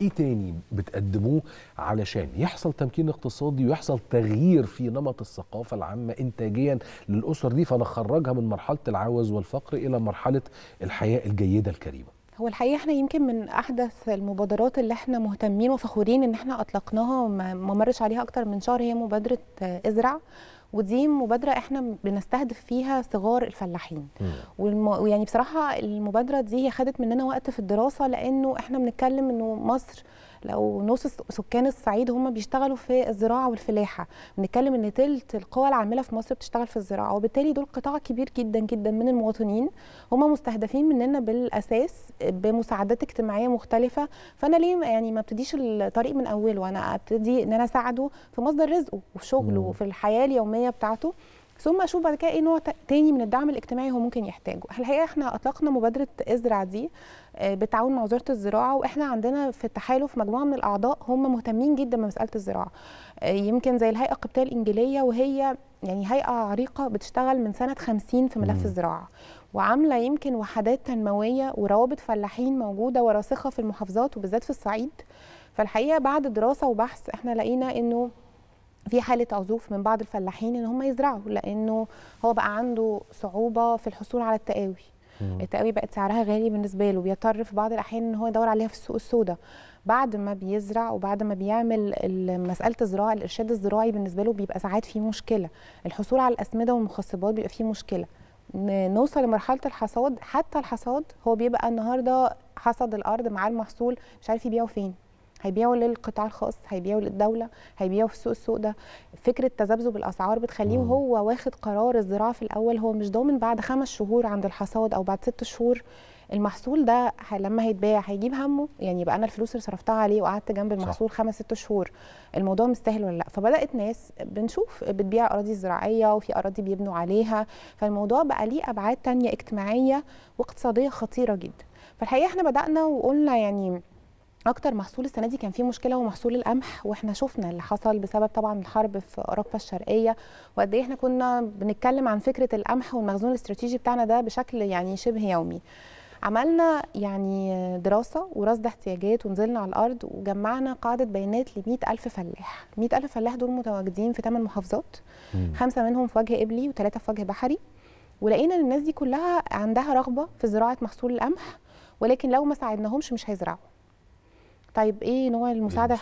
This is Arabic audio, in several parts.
ايه تاني بتقدموه علشان يحصل تمكين اقتصادي ويحصل تغيير في نمط الثقافه العامه انتاجيا للاسر دي فنخرجها من مرحله العوز والفقر الى مرحله الحياه الجيده الكريمه هو الحقيقه احنا يمكن من احدث المبادرات اللي احنا مهتمين وفخورين ان احنا اطلقناها وما مرش عليها اكتر من شهر هي مبادره ازرع ودي مبادره احنا بنستهدف فيها صغار الفلاحين والم... ويعني بصراحه المبادره دي هي خدت مننا وقت في الدراسه لانه احنا بنتكلم انه مصر لو نص سكان الصعيد هم بيشتغلوا في الزراعه والفلاحه بنتكلم ان ثلث القوى العامله في مصر بتشتغل في الزراعه وبالتالي دول قطاع كبير جدا جدا من المواطنين هم مستهدفين مننا بالاساس بمساعدات اجتماعيه مختلفه فانا ليه يعني ما ابتديش الطريق من اوله انا ابتدي ان انا اساعده في مصدر رزقه وفي شغله وفي الحياه اليوميه الاجتماعيه بتاعته ثم اشوف بعد كده ايه نوع تاني من الدعم الاجتماعي هو ممكن يحتاجه الحقيقه احنا اطلقنا مبادره ازرع دي آه، بالتعاون مع وزاره الزراعه واحنا عندنا في التحالف مجموعه من الاعضاء هم مهتمين جدا بمساله الزراعه آه، يمكن زي الهيئه القبطيه الانجيليه وهي يعني هيئه عريقه بتشتغل من سنه 50 في ملف الزراعه وعامله يمكن وحدات تنمويه وروابط فلاحين موجوده وراسخه في المحافظات وبالذات في الصعيد فالحقيقه بعد دراسه وبحث احنا لقينا انه في حاله عزوف من بعض الفلاحين ان هم يزرعوا لانه هو بقى عنده صعوبه في الحصول على التقاوي التقاوي بقت سعرها غالي بالنسبه له بيضطر في بعض الاحيان ان هو يدور عليها في السوق السوداء بعد ما بيزرع وبعد ما بيعمل مساله الزراعه الارشاد الزراعي بالنسبه له بيبقى ساعات فيه مشكله الحصول على الاسمده والمخصبات بيبقى فيه مشكله نوصل لمرحله الحصاد حتى الحصاد هو بيبقى النهارده حصد الارض معاه المحصول مش عارف يبيعه فين هيبيعوا للقطاع الخاص هيبيعوا للدوله هيبيعوا في سوق السوق ده فكره تذبذب الاسعار بتخليه مم. هو واخد قرار الزراعه في الاول هو مش ضامن بعد خمس شهور عند الحصاد او بعد ست شهور المحصول ده لما هيتباع هيجيب همه يعني يبقى انا الفلوس اللي صرفتها عليه وقعدت جنب المحصول خمس ست شهور الموضوع مستاهل ولا لا فبدات ناس بنشوف بتبيع اراضي زراعيه وفي اراضي بيبنوا عليها فالموضوع بقى ليه ابعاد تانية اجتماعيه واقتصاديه خطيره جدا فالحقيقه احنا بدانا وقلنا يعني اكتر محصول السنه دي كان فيه مشكله هو محصول القمح واحنا شفنا اللي حصل بسبب طبعا الحرب في اوروبا الشرقيه وقد ايه احنا كنا بنتكلم عن فكره القمح والمخزون الاستراتيجي بتاعنا ده بشكل يعني شبه يومي عملنا يعني دراسة ورصد احتياجات ونزلنا على الأرض وجمعنا قاعدة بيانات ل ألف فلاح 100 ألف فلاح دول متواجدين في ثمان محافظات مم. خمسة منهم في وجه إبلي وثلاثة في وجه بحري ولقينا ان الناس دي كلها عندها رغبة في زراعة محصول القمح ولكن لو ما ساعدناهمش مش هيزرعوا طيب ايه نوع المساعده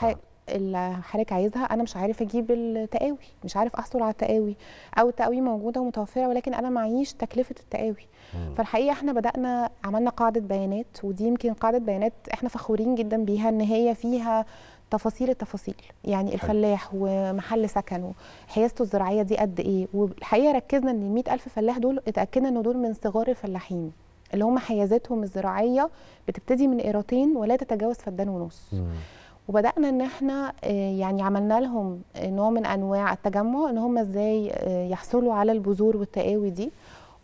اللي حضرتك عايزها انا مش عارف اجيب التقاوي مش عارف احصل على التقاوي او التقاوي موجوده ومتوفره ولكن انا معيش تكلفه التقاوي مم. فالحقيقه احنا بدانا عملنا قاعده بيانات ودي يمكن قاعده بيانات احنا فخورين جدا بيها ان هي فيها تفاصيل التفاصيل يعني الفلاح ومحل سكنه حيازته الزراعيه دي قد ايه والحقيقه ركزنا ان ال 100000 فلاح دول اتاكدنا ان دول من صغار الفلاحين اللي هم حيازاتهم الزراعيه بتبتدي من قيرتين ولا تتجاوز فدان ونص مم. وبدانا ان احنا آه، يعني عملنا لهم آه، نوع من انواع التجمع ان هم ازاي آه، يحصلوا على البذور والتقاوي دي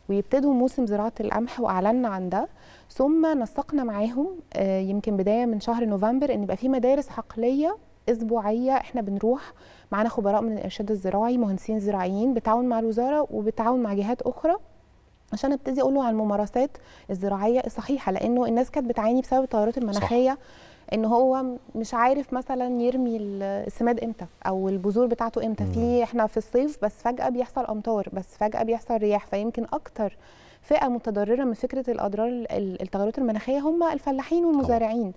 ويبتدوا موسم زراعه القمح واعلنا عن ده ثم نسقنا معاهم يمكن بدايه من شهر نوفمبر ان يبقى في مدارس حقليه اسبوعيه احنا بنروح معانا خبراء من الارشاد الزراعي مهندسين زراعيين بتعاون مع الوزاره وبتعاون مع جهات اخرى عشان ابتدي اقول له على الممارسات الزراعيه الصحيحه لانه الناس كانت بتعاني بسبب التغيرات المناخيه صح. ان هو مش عارف مثلا يرمي السماد امتى او البذور بتاعته امتى في احنا في الصيف بس فجاه بيحصل امطار بس فجاه بيحصل رياح فيمكن اكتر فئه متضرره من فكره الاضرار التغيرات المناخيه هم الفلاحين والمزارعين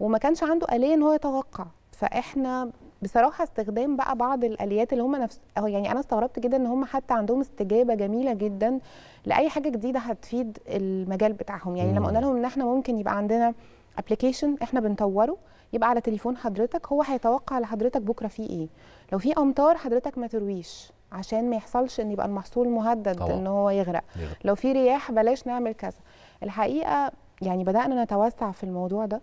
وما كانش عنده اليه ان هو يتوقع فاحنا بصراحه استخدام بقى بعض الاليات اللي هم نفس يعني انا استغربت جدا ان هم حتى عندهم استجابه جميله جدا لاي حاجه جديده هتفيد المجال بتاعهم يعني لما قلنا لهم ان احنا ممكن يبقى عندنا ابلكيشن احنا بنطوره يبقى على تليفون حضرتك هو هيتوقع لحضرتك بكره فيه ايه لو في امطار حضرتك ما ترويش عشان ما يحصلش ان يبقى المحصول مهدد طبعا. ان هو يغرق يغرق. لو في رياح بلاش نعمل كذا الحقيقه يعني بدانا نتوسع في الموضوع ده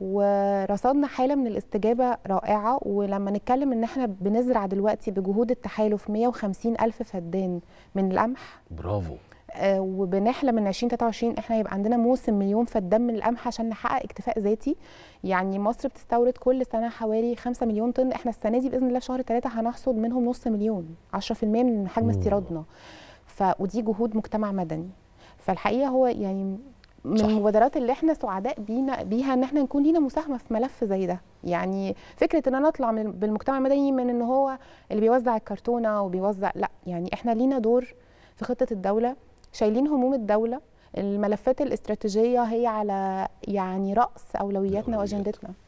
ورصدنا حاله من الاستجابه رائعه ولما نتكلم ان احنا بنزرع دلوقتي بجهود التحالف 150 الف فدان من القمح برافو آه، وبنحلم من 2023 احنا هيبقى عندنا موسم مليون فدان من القمح عشان نحقق اكتفاء ذاتي يعني مصر بتستورد كل سنه حوالي 5 مليون طن احنا السنه دي باذن الله في شهر 3 هنحصد منهم نص مليون 10% من حجم استيرادنا ف... ودي جهود مجتمع مدني فالحقيقه هو يعني من المبادرات اللي احنا سعداء بينا بيها ان احنا نكون لينا مساهمه في ملف زي ده يعني فكره ان انا اطلع من بالمجتمع المدني من ان هو اللي بيوزع الكرتونه وبيوزع لا يعني احنا لينا دور في خطه الدوله شايلين هموم الدوله الملفات الاستراتيجيه هي على يعني راس اولوياتنا واجندتنا